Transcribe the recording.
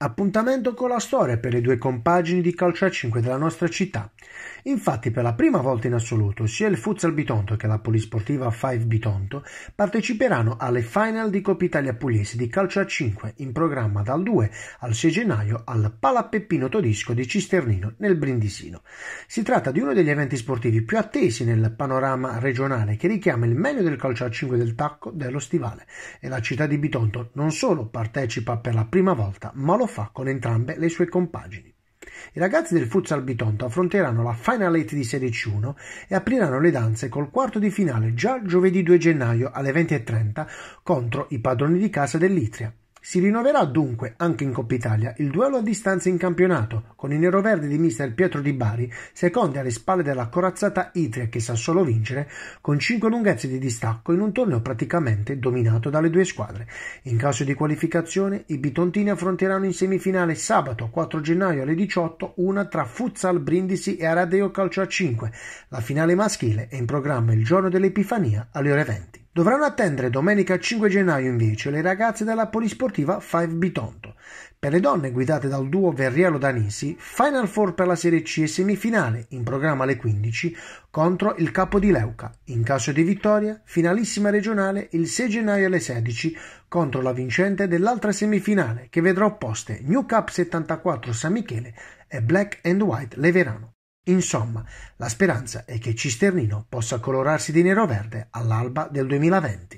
Appuntamento con la storia per le due compagini di calcio a 5 della nostra città. Infatti per la prima volta in assoluto sia il Futsal Bitonto che la Polisportiva 5 Bitonto parteciperanno alle final di Coppa Italia Pugliese di calcio a 5 in programma dal 2 al 6 gennaio al Pala Peppino Todisco di Cisternino nel Brindisino. Si tratta di uno degli eventi sportivi più attesi nel panorama regionale che richiama il meglio del calcio a 5 del tacco dello stivale e la città di Bitonto non solo partecipa per la prima volta ma lo fa con entrambe le sue compagini. I ragazzi del Futsal Bitonto affronteranno la Final 8 di Serie C1 e apriranno le danze col quarto di finale già giovedì 2 gennaio alle 20.30 contro i padroni di casa dell'Itria. Si rinnoverà dunque anche in Coppa Italia il duello a distanza in campionato, con i neroverdi di mister Pietro Di Bari, secondi alle spalle della corazzata Itria che sa solo vincere, con 5 lunghezze di distacco in un torneo praticamente dominato dalle due squadre. In caso di qualificazione, i bitontini affronteranno in semifinale sabato 4 gennaio alle 18 una tra Futsal Brindisi e Aradeo Calcio a 5. La finale maschile è in programma il giorno dell'Epifania alle ore 20. Dovranno attendere domenica 5 gennaio invece le ragazze della polisportiva 5 Bitonto. Per le donne guidate dal duo Verriello Danisi, Final Four per la Serie C e semifinale, in programma alle 15, contro il capo di Leuca. In caso di vittoria, finalissima regionale il 6 gennaio alle 16 contro la vincente dell'altra semifinale che vedrà opposte New Cup 74 San Michele e Black and White Leverano. Insomma, la speranza è che Cisternino possa colorarsi di nero-verde all'alba del 2020.